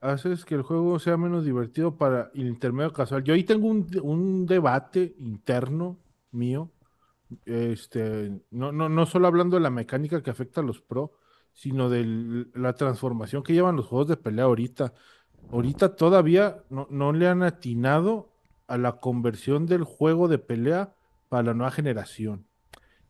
haces que el juego sea menos divertido para el intermedio casual. Yo ahí tengo un, un debate interno mío, este, no, no, no solo hablando de la mecánica que afecta a los pro, sino de la transformación que llevan los juegos de pelea ahorita. Ahorita todavía no, no le han atinado a la conversión del juego de pelea para la nueva generación.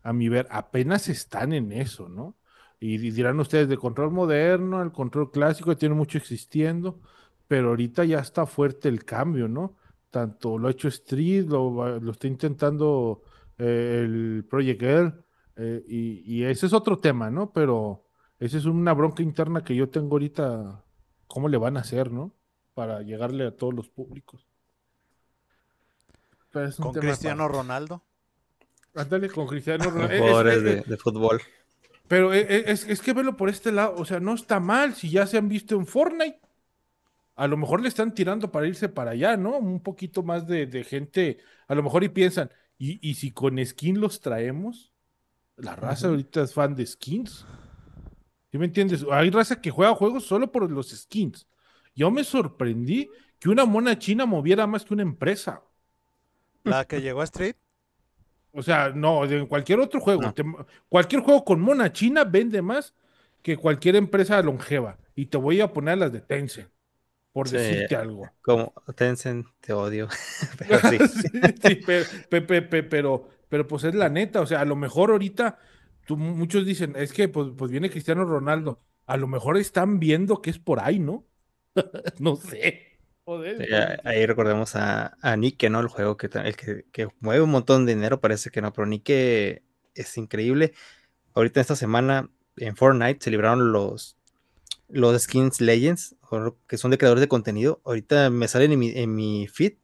A mi ver, apenas están en eso, ¿no? Y dirán ustedes, de control moderno al control clásico, tiene mucho existiendo, pero ahorita ya está fuerte el cambio, ¿no? Tanto lo ha hecho Street, lo, lo está intentando eh, el Project Air, eh, y, ese es otro tema, ¿no? Pero esa es una bronca interna que yo tengo ahorita, ¿cómo le van a hacer, ¿no? Para llegarle a todos los públicos. ¿Con Cristiano Ronaldo? Ándale con Cristiano Ronaldo. de fútbol. Pero e, e, es, que verlo por este lado, o sea, no está mal si ya se han visto en Fortnite. A lo mejor le están tirando para irse para allá, ¿no? Un poquito más de, gente. A lo mejor y piensan, ¿y, si con skin los traemos? La raza ahorita es fan de skins. ¿Sí me entiendes? Hay raza que juega juegos solo por los skins. Yo me sorprendí que una mona china moviera más que una empresa. La que llegó a Street. O sea, no, en cualquier otro juego. cualquier juego con mona china vende más que cualquier empresa longeva. Y te voy a poner las de Tencent, por decirte algo. Como Tencent, te odio. pero sí. pero, pues es la neta. O sea, a lo mejor ahorita tú, muchos dicen, es que pues, pues viene Cristiano Ronaldo. A lo mejor están viendo que es por ahí, ¿no? no sé ahí recordemos a, a Nike, ¿no? El juego que, que, mueve un montón de dinero, parece que no, pero Nike es increíble. Ahorita esta semana en Fortnite se libraron los, los skins Legends, que son de creadores de contenido. Ahorita me salen en mi, feed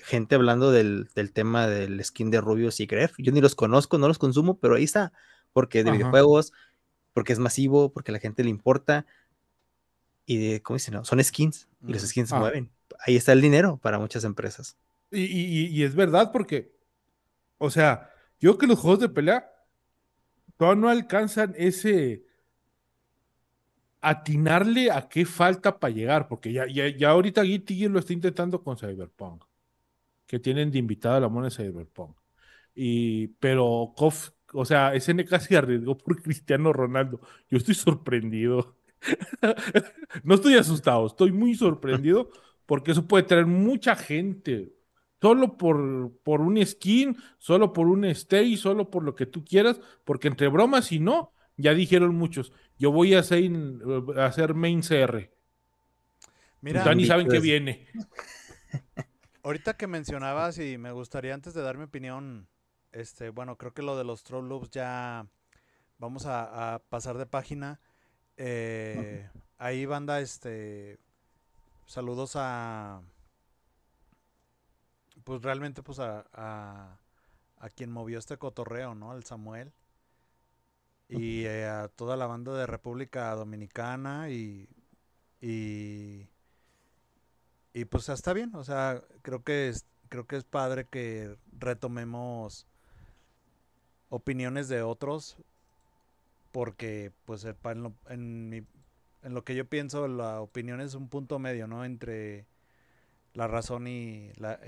gente hablando del, tema del skin de Rubius y Gref. Yo ni los conozco, no los consumo, pero ahí está, porque de videojuegos, porque es masivo, porque a la gente le importa. Y de, ¿cómo dicen? No, son skins, y los skins se ah. mueven. Ahí está el dinero para muchas empresas. Y, es verdad porque, o sea, yo creo que los juegos de pelea todavía no alcanzan ese atinarle a qué falta para llegar, porque ya, ya, ahorita Guilty lo está intentando con Cyberpunk, que tienen de invitado a la mona de Cyberpunk. Y, pero Kof, o sea, SNK se arriesgó por Cristiano Ronaldo. Yo estoy sorprendido. no estoy asustado, estoy muy sorprendido porque eso puede traer mucha gente. Solo por, por un skin, solo por un stay, solo por lo que tú quieras, porque entre bromas y no, ya dijeron muchos, yo voy a hacer, hacer main CR. Mira, ni saben que viene. Ahorita que mencionabas y me gustaría antes de dar mi opinión, este, bueno, creo que lo de los troll loops ya vamos a pasar de página. Eh, ahí, banda, este. Saludos a. Pues realmente, pues a, quien movió este cotorreo, ¿no? Al Samuel. Y eh, a toda la banda de República Dominicana y. Y. pues está bien, o sea, creo que creo que es padre que retomemos opiniones de otros porque pues eh, en lo, que yo pienso la opinión es un punto medio, ¿no? Entre la razón y, la,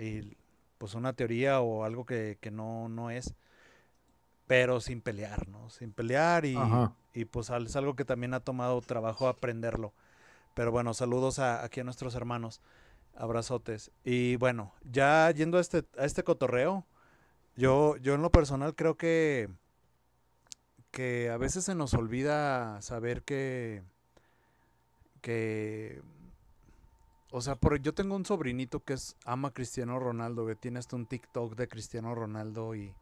pues una teoría o algo que, no, no es, pero sin pelear, ¿no? Sin pelear y, pues es algo que también ha tomado trabajo aprenderlo. Pero bueno, saludos a, aquí a nuestros hermanos, abrazotes. Y bueno, ya yendo a este, a este cotorreo, yo, yo en lo personal creo que que a veces se nos olvida saber que, o sea, yo tengo un sobrinito que es, ama Cristiano Ronaldo, que tiene hasta un TikTok de Cristiano Ronaldo y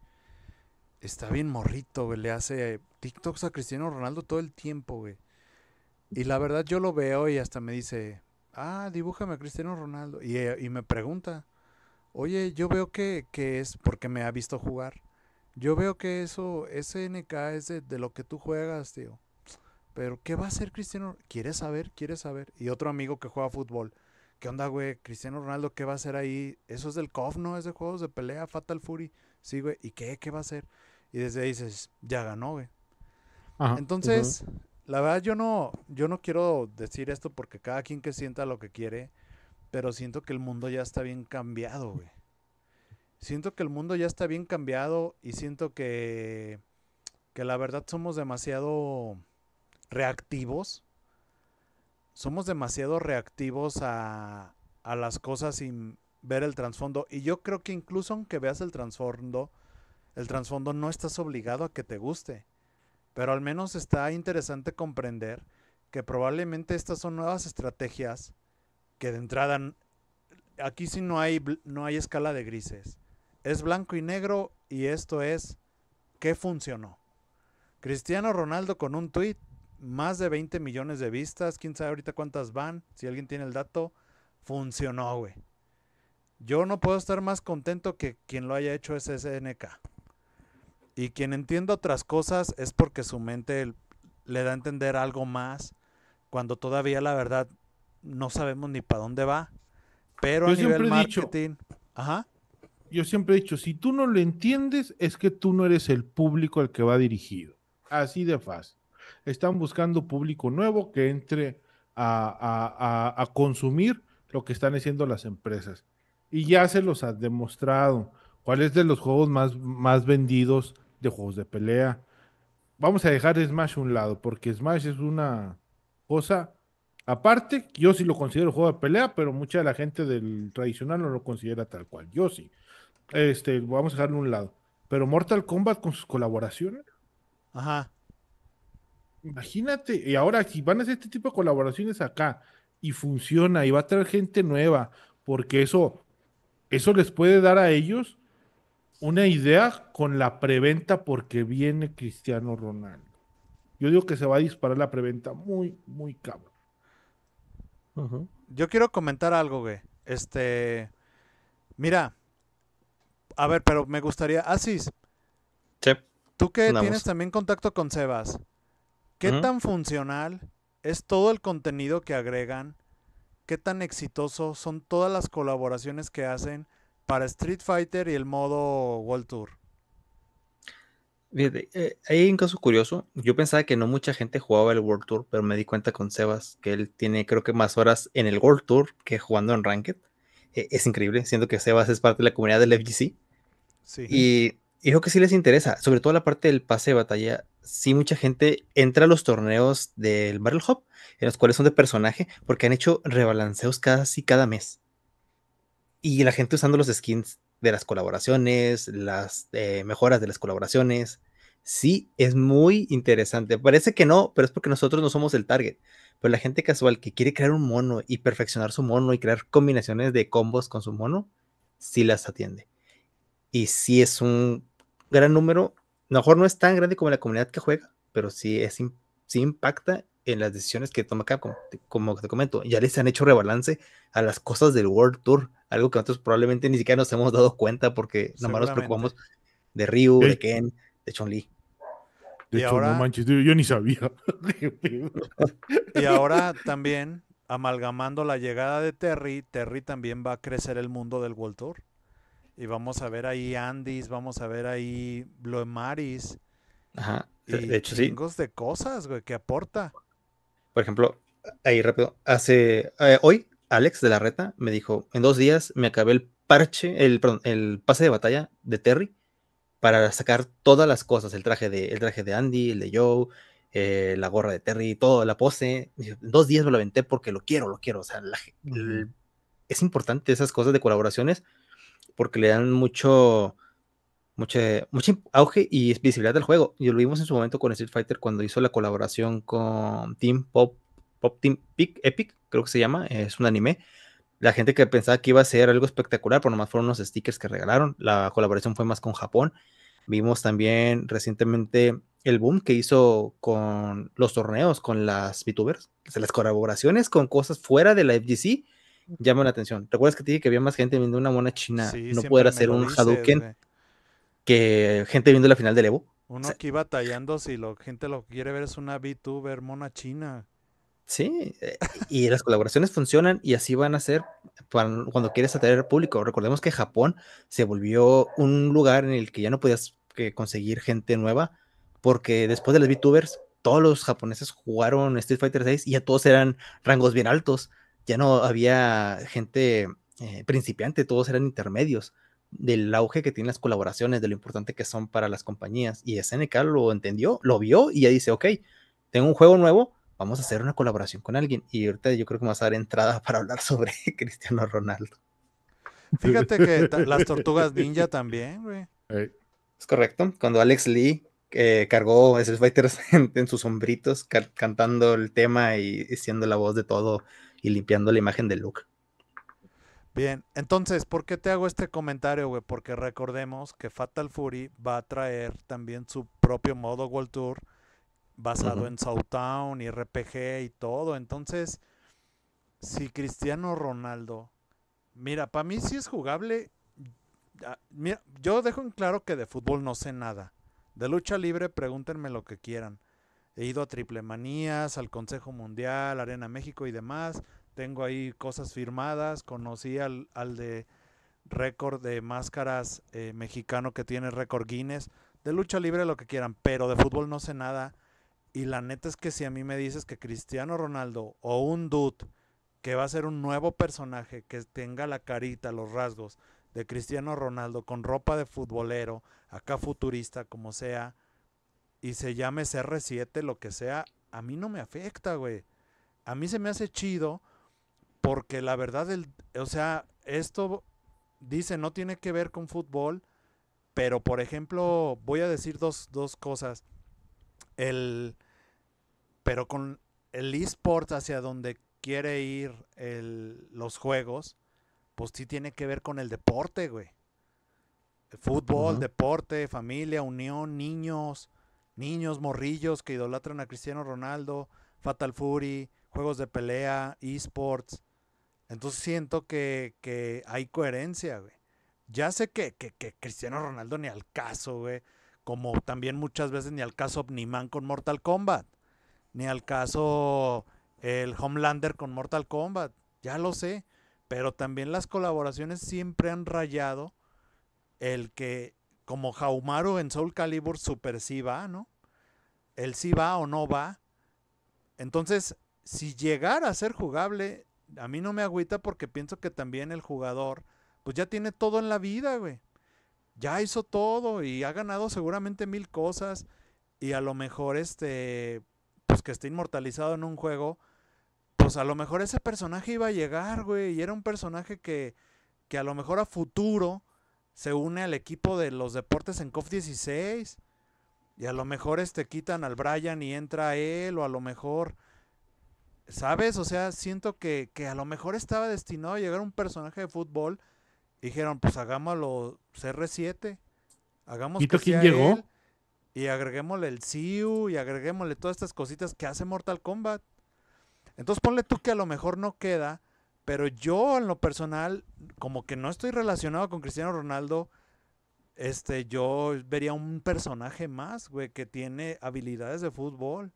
está bien morrito, güey, le hace TikToks a Cristiano Ronaldo todo el tiempo, Y la verdad yo lo veo y hasta me dice, ah, dibújame a Cristiano Ronaldo. Y, me pregunta, oye, yo veo que, que es porque me ha visto jugar yo veo que eso, SNK es de, lo que tú juegas, tío. Pero, ¿qué va a hacer Cristiano? Quiere saber, quiere saber. Y otro amigo que juega fútbol. ¿Qué onda, güey? Cristiano Ronaldo, ¿qué va a hacer ahí? Eso es del COF, ¿no? Es de juegos de pelea, Fatal Fury. Sí, güey. ¿Y qué? ¿Qué va a hacer? Y desde ahí dices, ya ganó, güey. Entonces, la verdad yo no, yo no quiero decir esto porque cada quien que sienta lo que quiere, pero siento que el mundo ya está bien cambiado, güey siento que el mundo ya está bien cambiado y siento que, la verdad somos demasiado reactivos. Somos demasiado reactivos a, a las cosas sin ver el trasfondo. Y yo creo que incluso aunque veas el trasfondo, el trasfondo no estás obligado a que te guste. Pero al menos está interesante comprender que probablemente estas son nuevas estrategias que de entrada aquí sí no hay, no hay escala de grises es blanco y negro y esto es ¿qué funcionó? Cristiano Ronaldo con un tweet, más de 20 millones de vistas, quién sabe ahorita cuántas van, si alguien tiene el dato, funcionó, güey. Yo no puedo estar más contento que quien lo haya hecho es SNK. Y quien entiende otras cosas es porque su mente le da a entender algo más cuando todavía la verdad no sabemos ni para dónde va. Pero a nivel marketing, ajá yo siempre he dicho, si tú no lo entiendes, es que tú no eres el público al que va dirigido. Así de fácil. Están buscando público nuevo que entre a, a, consumir lo que están haciendo las empresas. Y ya se los ha demostrado. ¿Cuál es de los juegos más, más vendidos de juegos de pelea? Vamos a dejar Smash a un lado, porque Smash es una cosa aparte. Yo sí lo considero juego de pelea, pero mucha de la gente del tradicional no lo considera tal cual. Yo sí. Este, vamos a dejarlo a un lado. Pero Mortal Kombat con sus colaboraciones. Ajá. Imagínate, y ahora si van a hacer este tipo de colaboraciones acá y funciona y va a traer gente nueva, porque eso, eso les puede dar a ellos una idea con la preventa porque viene Cristiano Ronaldo. Yo digo que se va a disparar la preventa muy, muy cabrón. Yo quiero comentar algo, güey. Este, mira, a ver, pero me gustaría, Asis, ah, sí. tú que tienes también contacto con Sebas, ¿qué tan funcional es todo el contenido que agregan? ¿Qué tan exitoso son todas las colaboraciones que hacen para Street Fighter y el modo World Tour? Eh, hay un caso curioso. Yo pensaba que no mucha gente jugaba el World Tour, pero me di cuenta con Sebas que él tiene creo que más horas en el World Tour que jugando en Ranked. E, es increíble, siendo que Sebas es parte de la comunidad del FGC. Y, dijo creo que sí les interesa, sobre todo la parte del pase de batalla. Sí, mucha gente entra a los torneos del Marvel Hop, en los cuales son de personaje, porque han hecho rebalanceos casi cada mes. Y la gente usando los skins de las colaboraciones, las eh, mejoras de las colaboraciones. Sí, es muy interesante. Parece que no, pero es porque nosotros no somos el target. Pero la gente casual que quiere crear un mono y perfeccionar su mono y crear combinaciones de combos con su mono, sí las atiende. Y si es un gran número. A lo mejor no es tan grande como la comunidad que juega, pero sí, es, impacta en las decisiones que toma acá, Como te comento, ya les han hecho rebalance a las cosas del World Tour, algo que nosotros probablemente ni siquiera nos hemos dado cuenta porque nomás nos preocupamos de Ryu, de Ken, de Chun-Li. yo ni sabía. y ahora también, amalgamando la llegada de Terry, Terry también va a crecer el mundo del World Tour y vamos a ver ahí Andis, vamos a ver ahí Bloemaris. Ajá. de hecho, sí. de cosas, güey, que aporta. Por ejemplo, ahí rápido, hace eh, hoy Alex de la Reta me dijo, en dos días me acabé el parche, el, el pase de batalla de Terry para sacar todas las cosas, el traje de, traje de Andy, el de Joe, eh, la gorra de Terry, todo, la pose. En dos días me lo aventé porque lo quiero, lo quiero. O sea, es importante esas cosas de colaboraciones porque le dan mucho, mucho, mucho auge y visibilidad al juego. Y lo vimos en su momento con Street Fighter cuando hizo la colaboración con Team Pop, Pop Team Epic, creo que se llama, es un anime. La gente que pensaba que iba a ser algo espectacular, pero nomás fueron unos stickers que regalaron. La colaboración fue más con Japón. Vimos también recientemente el boom que hizo con los torneos, con las VTubers, las colaboraciones con cosas fuera de la FGC llama la atención. ¿Recuerdas que te dije que había más gente viendo una mona china no poder hacer un Hadouken que gente viendo la final del Evo? Uno que iba tallando si la gente lo quiere ver es una VTuber mona china. Sí, eh, y las colaboraciones funcionan y así van a ser cuando quieres atraer al público. Recordemos que Japón se volvió un lugar en el que ya no podías conseguir gente nueva, porque después de las VTubers, todos los japoneses jugaron Street Fighter 6 y ya todos eran rangos bien altos ya no había gente eh, principiante, todos eran intermedios del auge que tienen las colaboraciones, de lo importante que son para las compañías. Y SNK lo entendió, lo vio y ya dice, ok, tengo un juego nuevo, vamos a hacer una colaboración con alguien. Y ahorita yo creo que vamos a dar entrada para hablar sobre Cristiano Ronaldo. Fíjate que las tortugas ninja también, güey. Es correcto. Cuando Alex Lee eh, cargó a Fighters en, sus hombritos cantando el tema y, y siendo la voz de todo y limpiando la imagen de Luke. Bien, entonces, ¿por qué te hago este comentario, güey? Porque recordemos que Fatal Fury va a traer también su propio modo World Tour basado en South en y RPG y todo. Entonces, si Cristiano Ronaldo, mira, para mí sí es jugable. yo dejo en claro que de fútbol no sé nada. De lucha libre, pregúntenme lo que quieran. He ido a Triplemanías, al Consejo Mundial, Arena México y demás. Tengo ahí cosas firmadas. Conocí al, de récord de máscaras eh, mexicano que tiene récord Guinness. De lucha libre lo que quieran, pero de fútbol no sé nada. Y la neta es que si a mí me dices que Cristiano Ronaldo o un dude que va a ser un nuevo personaje que tenga la carita, los rasgos de Cristiano Ronaldo con ropa de futbolero, acá futurista como sea, y se llame CR7, lo que sea, a mí no me afecta, güey. A mí se me hace chido porque la verdad, el, o sea, esto dice no tiene que ver con fútbol, pero por ejemplo, voy a decir dos, cosas. El, pero con el esport hacia donde quiere ir los juegos, pues sí tiene que ver con el deporte, güey. fútbol, deporte, familia, unión, niños niños, morrillos que idolatran a Cristiano Ronaldo, Fatal Fury, juegos de pelea, esports. Entonces siento que, hay coherencia, güey. Ya sé que, Cristiano Ronaldo ni al caso, güey. Como también muchas veces ni al caso Omniman con Mortal Kombat. Ni al caso el Homelander con Mortal Kombat. Ya lo sé. Pero también las colaboraciones siempre han rayado el que como Jaumaru en Soul Calibur Super sí va, ¿no? Él sí va o no va. Entonces, si llegara a ser jugable, a mí no me agüita porque pienso que también el jugador, pues ya tiene todo en la vida, güey. Ya hizo todo y ha ganado seguramente mil cosas y a lo mejor este, pues que esté inmortalizado en un juego, pues a lo mejor ese personaje iba a llegar, güey, y era un personaje que, que a lo mejor a futuro se une al equipo de los deportes en COF 16. Y a lo mejor este quitan al Brian y entra él, o a lo mejor. ¿Sabes? O sea, siento que, a lo mejor estaba destinado a llegar un personaje de fútbol. Y dijeron, pues hagámoslo CR7. Hagamos que quién llegó? y agreguémosle el Siu y agreguémosle todas estas cositas que hace Mortal Kombat. Entonces ponle tú que a lo mejor no queda, pero yo en lo personal, como que no estoy relacionado con Cristiano Ronaldo, este, yo vería un personaje más, güey, que tiene habilidades de fútbol.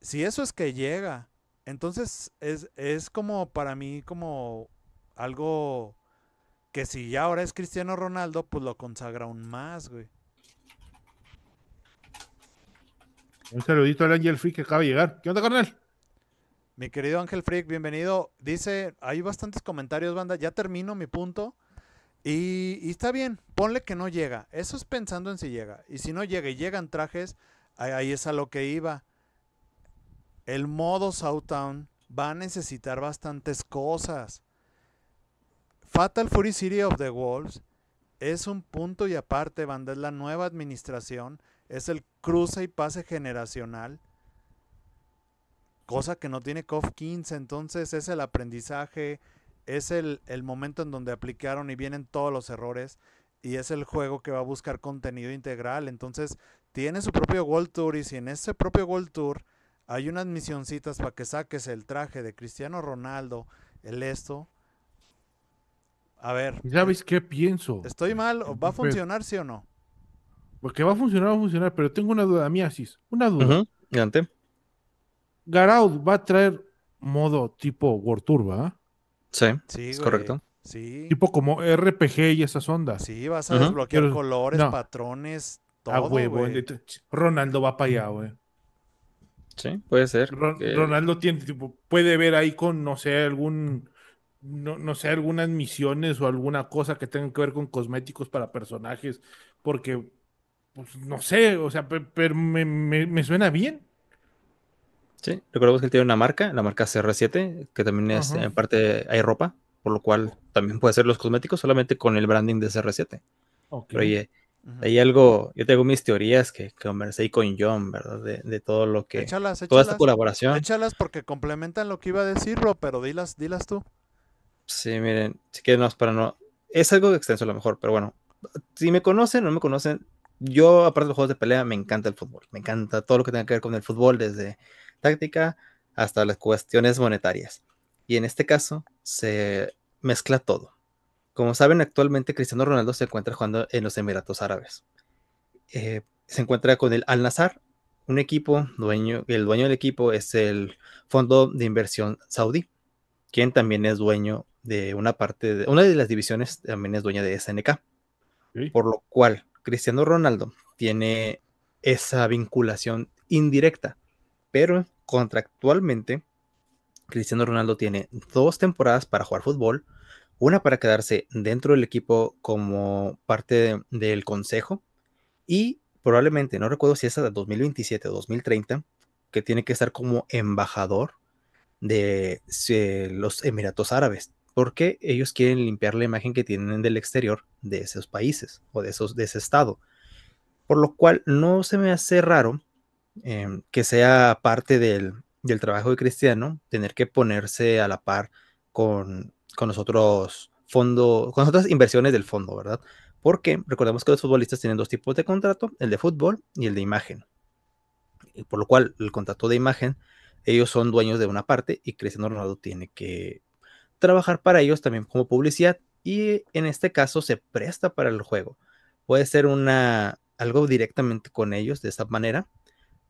Si eso es que llega, entonces es, es como para mí como algo que si ya ahora es Cristiano Ronaldo, pues lo consagra aún más, güey. Un saludito al Ángel Free que acaba de llegar. ¿Qué onda, carnal? Mi querido Ángel Freak, bienvenido. Dice, hay bastantes comentarios, banda. Ya termino mi punto. Y, está bien, ponle que no llega. Eso es pensando en si llega. Y si no llega y llegan trajes, ahí, es a lo que iba. El modo Southtown va a necesitar bastantes cosas. Fatal Fury City of the Wolves es un punto y aparte, banda. Es la nueva administración. Es el cruce y pase generacional cosa que no tiene COF 15, entonces es el aprendizaje, es el, el, momento en donde aplicaron y vienen todos los errores y es el juego que va a buscar contenido integral, entonces tiene su propio World Tour y si en ese propio World Tour hay unas misioncitas para que saques el traje de Cristiano Ronaldo, el esto. A ver. ¿Ya ves qué pienso? ¿Estoy mal? ¿Va a funcionar, sí o no? Porque va a funcionar, va a funcionar, pero tengo una duda, asis Una duda. Uh Garaud va a traer modo tipo World Tour, Sí, es correcto. Sí. Tipo como RPG y esas ondas. Sí, vas a desbloquear colores, patrones, todo. Ah, Ronaldo va para allá, güey. Sí, puede ser. Ronaldo tiene, tipo, puede ver ahí con, no sé, algún. No, sé, algunas misiones o alguna cosa que tenga que ver con cosméticos para personajes, porque, pues, no sé, o sea, pero me suena bien. Sí, recordemos que él tiene una marca, la marca CR7, que también es, en parte hay ropa, por lo cual también puede ser los cosméticos solamente con el branding de CR7. Okay. oye, hay algo, yo tengo mis teorías que, conversé con John, ¿verdad? De, todo lo que... Échalas, échalas, toda esta colaboración. Échalas porque complementan lo que iba a decir, pero dilas, dilas tú. Sí, miren, si quieren, para no... Es algo extenso a lo mejor, pero bueno, si me conocen o no me conocen, yo aparte de los juegos de pelea, me encanta el fútbol, me encanta todo lo que tenga que ver con el fútbol, desde táctica hasta las cuestiones monetarias. Y en este caso se mezcla todo. Como saben, actualmente Cristiano Ronaldo se encuentra jugando en los Emiratos Árabes. Eh, se encuentra con el Al-Nazar, un equipo dueño, el dueño del equipo es el Fondo de Inversión Saudí, quien también es dueño de una parte de una de las divisiones, también es dueña de SNK. Por lo cual, Cristiano Ronaldo tiene esa vinculación indirecta pero contractualmente Cristiano Ronaldo tiene dos temporadas para jugar fútbol, una para quedarse dentro del equipo como parte del consejo y probablemente, no recuerdo si es hasta 2027 o 2030, que tiene que estar como embajador de los Emiratos Árabes, porque ellos quieren limpiar la imagen que tienen del exterior de esos países o de, esos, de ese estado. Por lo cual no se me hace raro Em, que sea parte del, trabajo de Cristiano, tener que ponerse a la par con, con los otros fondos, con otras inversiones del fondo, ¿verdad? Porque recordemos que los futbolistas tienen dos tipos de contrato, el de fútbol y el de imagen. por lo cual, el contrato de imagen, ellos son dueños de una parte y Cristiano Ronaldo tiene que trabajar para ellos también como publicidad y en este caso se presta para el juego. Puede ser una, algo directamente con ellos de esa manera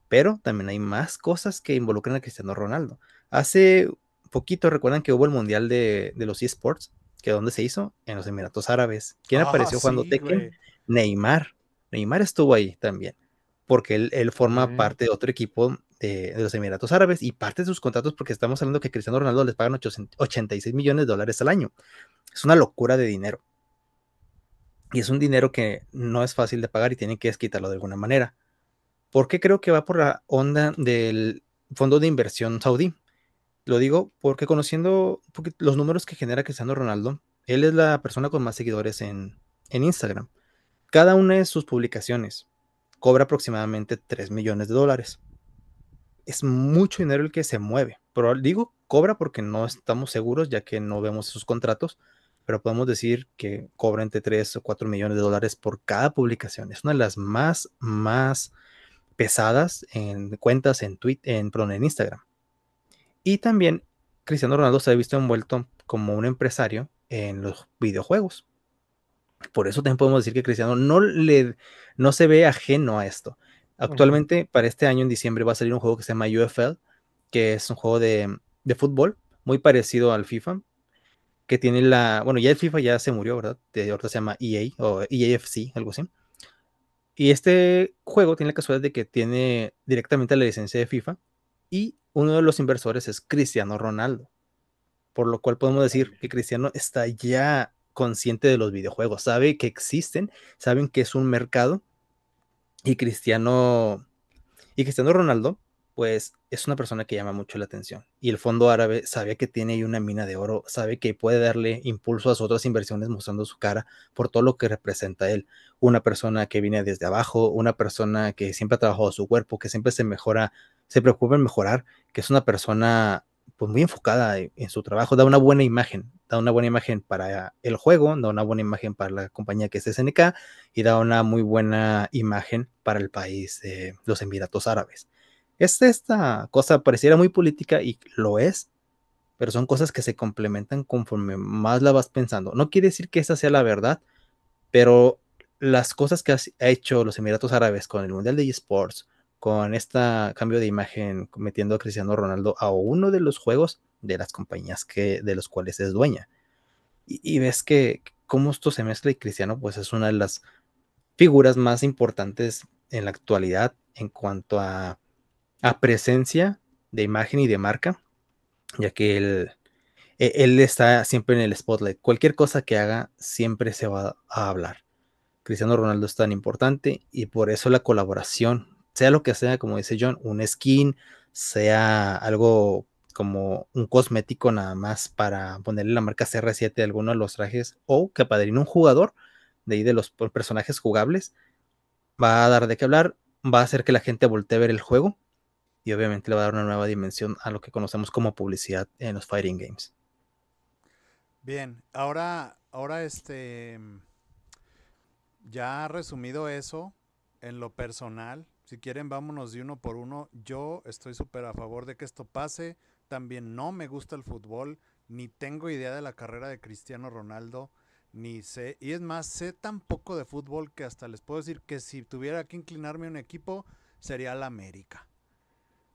pero también hay más cosas que involucran a Cristiano Ronaldo. Hace poquito, recuerdan que hubo el Mundial de, los eSports, que dónde se hizo? En los Emiratos Árabes. ¿Quién ah, apareció cuando Tekken? Neymar. Neymar estuvo ahí también, porque él, forma parte de otro equipo de, los Emiratos Árabes y parte de sus contratos, porque estamos hablando que Cristiano Ronaldo les pagan 86 millones de dólares al año. Es una locura de dinero. Y es un dinero que no es fácil de pagar y tienen que quitarlo de alguna manera. ¿Por qué creo que va por la onda del fondo de inversión saudí. Lo digo porque conociendo los números que genera Cristiano Ronaldo, él es la persona con más seguidores en, en Instagram. Cada una de sus publicaciones cobra aproximadamente 3 millones de dólares. Es mucho dinero el que se mueve. Pero digo, cobra porque no estamos seguros ya que no vemos sus contratos, pero podemos decir que cobra entre 3 o 4 millones de dólares por cada publicación. Es una de las más, más pesadas en cuentas en Twitter, en, en Instagram. Y también Cristiano Ronaldo se ha visto envuelto como un empresario en los videojuegos. Por eso también podemos decir que Cristiano no, le, no se ve ajeno a esto. Actualmente, para este año, en diciembre, va a salir un juego que se llama UFL, que es un juego de, de fútbol muy parecido al FIFA, que tiene la, bueno, ya el FIFA ya se murió, ¿verdad? De, eh, ahorita se llama EA o EAFC, algo así. Y este juego tiene la casualidad de que tiene directamente la licencia de FIFA y uno de los inversores es Cristiano Ronaldo. Por lo cual podemos decir que Cristiano está ya consciente de los videojuegos, sabe que existen, saben que es un mercado y Cristiano y Cristiano Ronaldo pues es una persona que llama mucho la atención. Y el Fondo Árabe sabe que tiene ahí una mina de oro, sabe que puede darle impulso a sus otras inversiones mostrando su cara por todo lo que representa él. Una persona que viene desde abajo, una persona que siempre ha trabajado su cuerpo, que siempre se mejora, se preocupa en mejorar, que es una persona pues muy enfocada en su trabajo, da una buena imagen, da una buena imagen para el juego, da una buena imagen para la compañía que es SNK y da una muy buena imagen para el país de los Emiratos Árabes. Es esta cosa, pareciera muy política y lo es, pero son cosas que se complementan conforme más la vas pensando. No quiere decir que esa sea la verdad, pero las cosas que ha hecho los Emiratos Árabes con el Mundial de Esports, con este cambio de imagen, metiendo a Cristiano Ronaldo a uno de los juegos de las compañías que, de los cuales es dueña. Y, y ves que cómo esto se mezcla y Cristiano pues es una de las figuras más importantes en la actualidad en cuanto a a presencia de imagen y de marca, ya que él, e, él está siempre en el spotlight. Cualquier cosa que haga siempre se va a hablar. Cristiano Ronaldo es tan importante y por eso la colaboración, sea lo que sea, como dice John, un skin, sea algo como un cosmético nada más para ponerle la marca CR7 a alguno de los trajes o que apadrine un jugador de ahí de los personajes jugables, va a dar de qué hablar, va a hacer que la gente voltee a ver el juego y obviamente le va a dar una nueva dimensión a lo que conocemos como publicidad en los fighting games. Bien, ahora, ahora este, mm, ya resumido eso, en lo personal, si quieren vámonos de uno por uno, yo estoy súper a favor de que esto pase, también no me gusta el fútbol, ni tengo idea de la carrera de Cristiano Ronaldo, ni sé, y es más, sé tan poco de fútbol que hasta les puedo decir que si tuviera que inclinarme a un equipo, sería la América.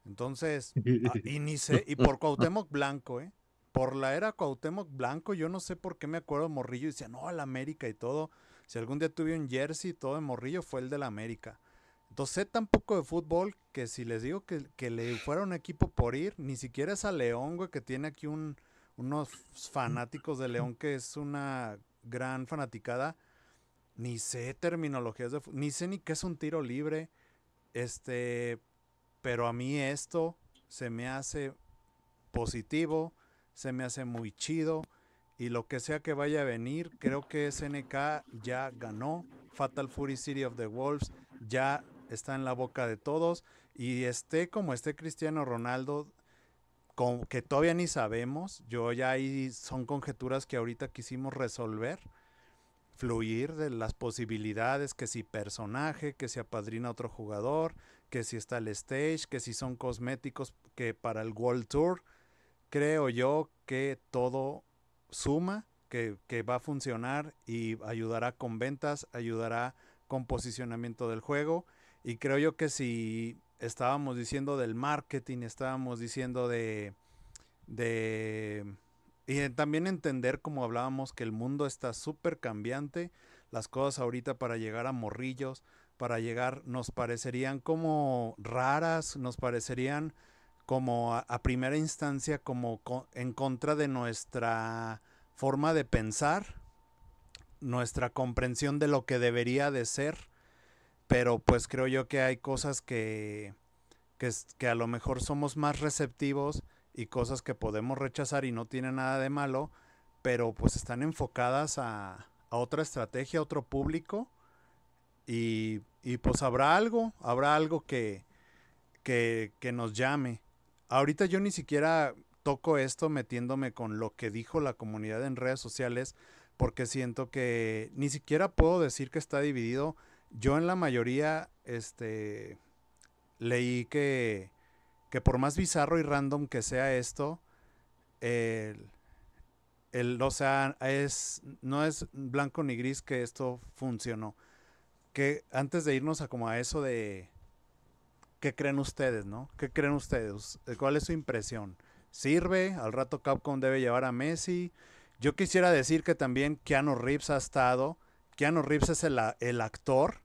Entonces, ah, y, ni sé, y por Cuauhtémoc Blanco, ¿eh? Por la era Cuauhtémoc Blanco, yo no sé por qué me acuerdo de Morrillo y decía, no, al América y todo. Si algún día tuve un jersey y todo de Morrillo, fue el de la América. Entonces, sé tan poco de fútbol que si les digo que, le fuera un equipo por ir, ni siquiera es a León, güey, que tiene aquí un, unos fanáticos de León que es una gran fanaticada. Ni sé terminologías de ni sé ni qué es un tiro libre. Este, pero a mí esto se me hace positivo, se me hace muy chido. Y lo que sea que vaya a venir, creo que SNK ya ganó. Fatal Fury City of the Wolves ya está en la boca de todos. Y esté como esté Cristiano Ronaldo, con, que todavía ni sabemos. Yo ya ahí son conjeturas que ahorita quisimos resolver. Fluir de las posibilidades, que si personaje, que si apadrina otro jugador, que si está el stage, que si son cosméticos que para el World Tour. Creo yo que todo suma, que, va a funcionar y ayudará con ventas, ayudará con posicionamiento del juego. Y creo yo que si estábamos diciendo del marketing, estábamos diciendo de... de y también entender, como hablábamos, que el mundo está súper cambiante. Las cosas ahorita para llegar a morrillos, para llegar nos parecerían como raras, nos parecerían como a, primera instancia como en contra de nuestra forma de pensar, nuestra comprensión de lo que debería de ser, pero pues creo yo que hay cosas que, que, a lo mejor somos más receptivos y cosas que podemos rechazar y no tiene nada de malo, pero pues están enfocadas a, a otra estrategia, a otro público y, pues habrá algo, habrá algo que, que, nos llame. Ahorita yo ni siquiera toco esto metiéndome con lo que dijo la comunidad en redes sociales, porque siento que ni siquiera puedo decir que está dividido. Yo en la mayoría este, leí que, que por más bizarro y random que sea esto, el, el, o sea, es, no es blanco ni gris que esto funcionó que antes de irnos a como a eso de qué creen ustedes, ¿no? ¿Qué creen ustedes? Eh, ¿Cuál es su impresión? ¿Sirve? Al rato Capcom debe llevar a Messi. Yo quisiera decir que también Keanu Reeves ha estado. Keanu Reeves es el, el actor,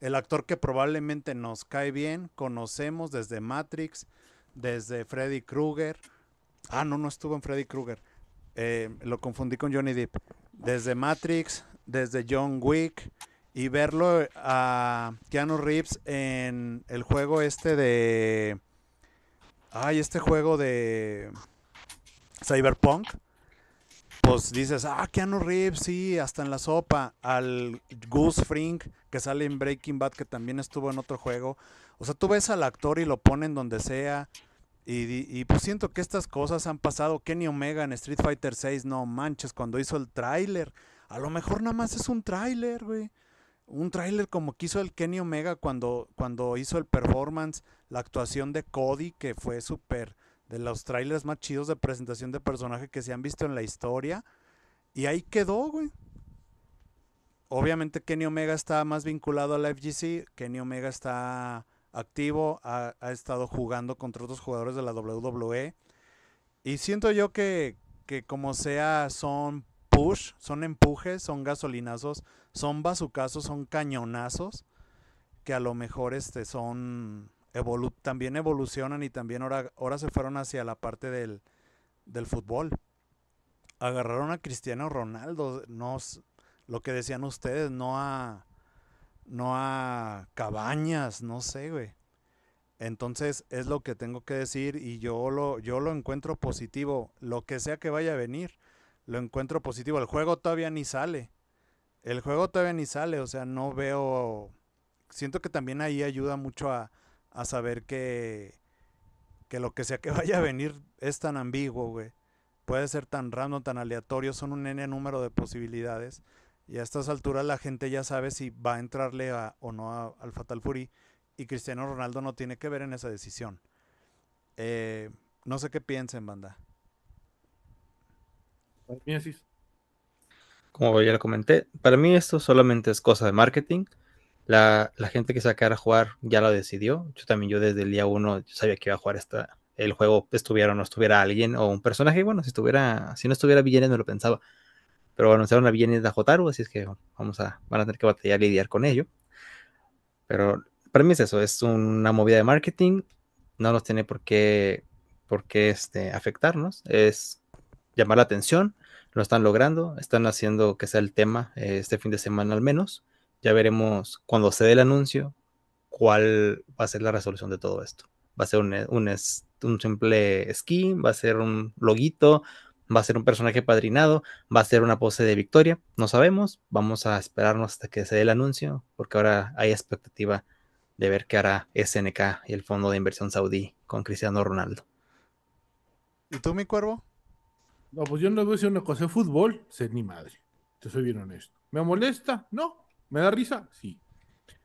el actor que probablemente nos cae bien, conocemos desde Matrix, desde Freddy Krueger. Ah, no, no estuvo en Freddy Krueger. Eh, lo confundí con Johnny Depp. Desde Matrix, desde John Wick, y verlo a Keanu Reeves en el juego este de... Ay, este juego de Cyberpunk. Pues dices, ah, Keanu Reeves, sí, hasta en la sopa. Al Goose Frink, que sale en Breaking Bad, que también estuvo en otro juego. O sea, tú ves al actor y lo ponen donde sea. Y, pues siento que estas cosas han pasado. Kenny Omega en Street Fighter 6, no manches, cuando hizo el tráiler. A lo mejor nada más es un tráiler, güey un tráiler como quiso el Kenny Omega cuando, cuando hizo el performance, la actuación de Cody, que fue súper de los trailers más chidos de presentación de personaje que se han visto en la historia. Y ahí quedó, güey. Obviamente Kenny Omega está más vinculado a la FGC, Kenny Omega está activo, ha, estado jugando contra otros jugadores de la WWE. Y siento yo que, que como sea, son push, son empujes, son gasolinazos, son bazucazos, son cañonazos que a lo mejor este son también evolucionan y también ahora, ahora se fueron hacia la parte del, del fútbol. Agarraron a Cristiano Ronaldo, no lo que decían ustedes, no a no a Cabañas, no sé, güey. Entonces es lo que tengo que decir y yo lo, yo lo encuentro positivo, lo que sea que vaya a venir lo encuentro positivo. El juego todavía ni sale. El juego todavía ni sale, o sea, no veo... Siento que también ahí ayuda mucho a, saber que, que lo que sea que vaya a venir es tan ambiguo, güey. Puede ser tan random, tan aleatorio, son un n número de posibilidades. Y a estas alturas la gente ya sabe si va a entrarle o no a, al Fatal Fury. Y Cristiano Ronaldo no tiene que ver en esa decisión. Eh, no sé qué piensen, banda. Como ya lo comenté, para mí esto solamente es cosa de marketing. La, gente que se va a jugar ya lo decidió. Yo también, yo desde el día uno sabía que iba a jugar esta, el juego, estuviera o no estuviera alguien o un personaje. Bueno, si estuviera, si no estuviera Villeneuve no lo pensaba. Pero anunciaron a Villeneuve de Jotaro así es que vamos a, van a tener que batallar y lidiar con ello. Pero para mí es eso, es una movida de marketing. No nos tiene por qué, este, afectarnos. Es llamar la atención, lo están logrando, están haciendo que sea el tema eh, este fin de semana al menos. Ya veremos cuando se dé el anuncio cuál va a ser la resolución de todo esto. Va a ser un, simple skin, va a ser un loguito, va a ser un personaje padrinado, va a ser una pose de victoria, no sabemos, vamos a esperarnos hasta que se dé el anuncio, porque ahora hay expectativa de ver qué hará SNK y el Fondo de Inversión Saudí con Cristiano Ronaldo. ¿Y tú, mi cuervo? No, pues yo no les voy a decir una cosa. de fútbol, sé ni madre. Te soy bien honesto. ¿Me molesta? No. ¿Me da risa? Sí.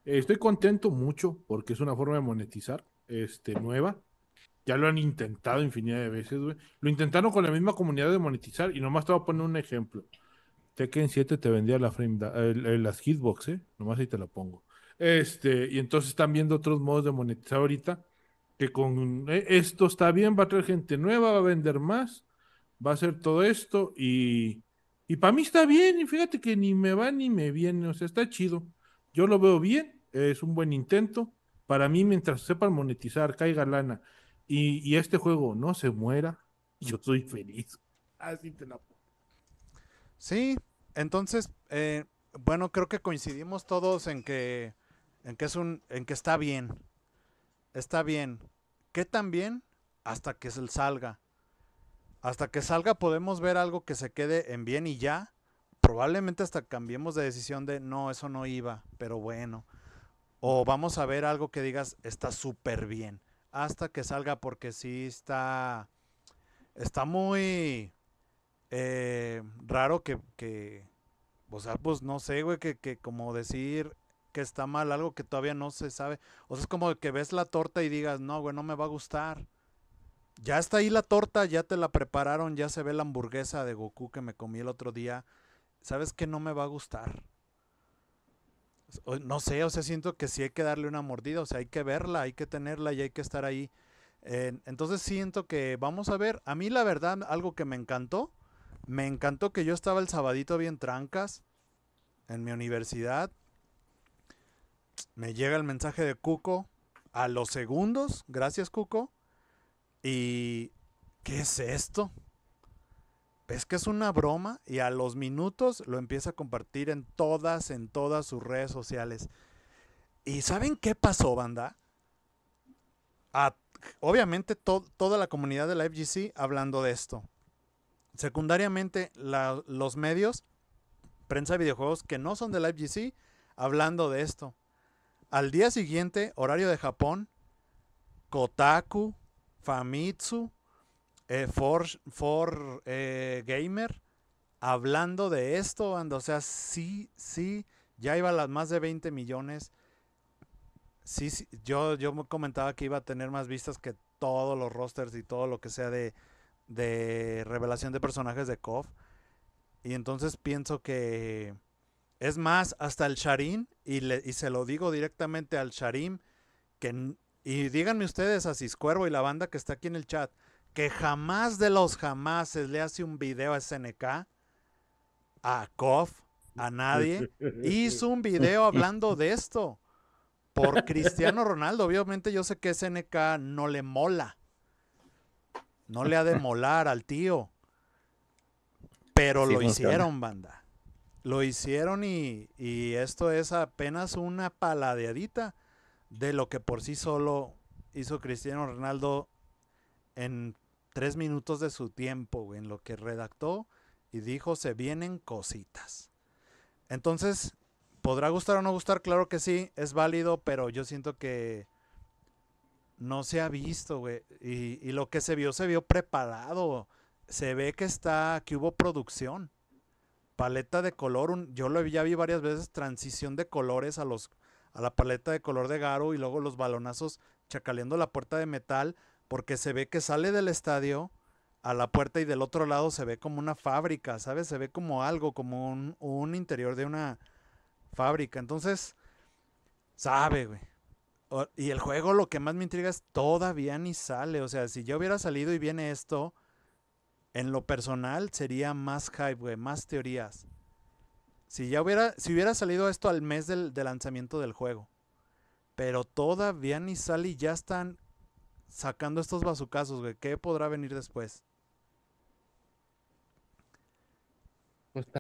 Eh, estoy contento mucho porque es una forma de monetizar este, nueva. Ya lo han intentado infinidad de veces, güey. Lo intentaron con la misma comunidad de monetizar y nomás te voy a poner un ejemplo. Tekken 7 te vendía la frame el, las hitbox, ¿eh? Nomás ahí te la pongo. Este, y entonces están viendo otros modos de monetizar ahorita que con eh, esto está bien, va a traer gente nueva, va a vender más va a ser todo esto y, y para mí está bien, y fíjate que ni me va ni me viene, o sea, está chido. Yo lo veo bien, es un buen intento. Para mí, mientras sepan monetizar, caiga lana y, este juego no se muera, yo estoy feliz. Así te Sí, entonces, eh, bueno, creo que coincidimos todos en que, en que es un, en que está bien. Está bien. ¿Qué tan bien? Hasta que se salga. Hasta que salga podemos ver algo que se quede en bien y ya. Probablemente hasta cambiemos de decisión de no, eso no iba, pero bueno. O vamos a ver algo que digas está súper bien. Hasta que salga porque sí está. Está muy eh, raro que, que. O sea, pues no sé, güey, que, que como decir que está mal algo que todavía no se sabe. O sea, es como que ves la torta y digas, no, güey, no me va a gustar ya está ahí la torta, ya te la prepararon, ya se ve la hamburguesa de Goku que me comí el otro día. ¿Sabes qué? no me va a gustar? No sé, o sea, siento que sí hay que darle una mordida, o sea, hay que verla, hay que tenerla y hay que estar ahí. entonces siento que vamos a ver, a mí la verdad, algo que me encantó, me encantó que yo estaba el sabadito bien trancas en mi universidad. Me llega el mensaje de Cuco a los segundos, gracias Cuco ¿Y qué es esto? Es que es una broma? Y a los minutos lo empieza a compartir en todas, en todas sus redes sociales. ¿Y saben qué pasó, banda? obviamente toda la comunidad de la FGC hablando de esto. Secundariamente, los medios, prensa de videojuegos que no son de la FGC, hablando de esto. Al día siguiente, horario de Japón, Kotaku, Famitsu, eh, For, eh, Gamer, hablando de esto, O sea, sí, sí, ya iba a las más de 20 millones. Sí, yo, yo comentaba que iba a tener más vistas que todos los rosters y todo lo que sea de, revelación de personajes de KOF. Y entonces pienso que. Es más, hasta el Sharim, y, y se lo digo directamente al Sharim, que y díganme ustedes a Ciscuervo y la banda que está aquí en el chat, que jamás de los jamases le hace un video a SNK, a Koff, a nadie. Hizo un video hablando de esto por Cristiano Ronaldo. Obviamente yo sé que SNK no le mola. No le ha de molar al tío. Pero lo hicieron, banda. Lo hicieron y, y esto es apenas una paladeadita de lo que por sí solo hizo Cristiano Ronaldo en tres minutos de su tiempo, en lo que redactó y dijo, se vienen cositas. Entonces, ¿podrá gustar o no gustar? Claro que sí, es válido, pero yo siento que no se ha visto, güey. Y, lo que se vio, se vio preparado. Se ve que está, que hubo producción. Paleta de color, yo lo ya vi varias veces, transición de colores a los, a la paleta de color de Garo y luego los balonazos chacaleando la puerta de metal porque se ve que sale del estadio a la puerta y del otro lado se ve como una fábrica, ¿sabes? Se ve como algo, como un, interior de una fábrica. Entonces, sabe, güey. Y el juego lo que más me intriga es todavía ni sale. O sea, si yo hubiera salido y viene esto, en lo personal sería más hype, güey, más teorías. Si ya hubiera, si hubiera salido esto al mes del, lanzamiento del juego. Pero todavía ni sale y ya están sacando estos bazucazos, ¿Qué podrá venir después?